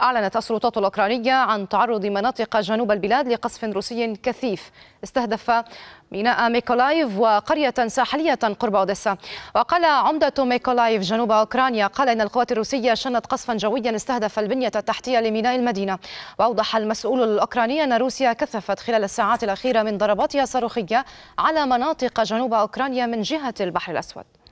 أعلنت السلطات الأوكرانية عن تعرض مناطق جنوب البلاد لقصف روسي كثيف استهدف ميناء ميكولايف وقرية ساحلية قرب أوديسا وقال عمدة ميكولايف جنوب أوكرانيا قال إن القوات الروسية شنت قصفا جويا استهدف البنية التحتية لميناء المدينة وأوضح المسؤول الأوكراني أن روسيا كثفت خلال الساعات الأخيرة من ضرباتها الصاروخية على مناطق جنوب أوكرانيا من جهة البحر الأسود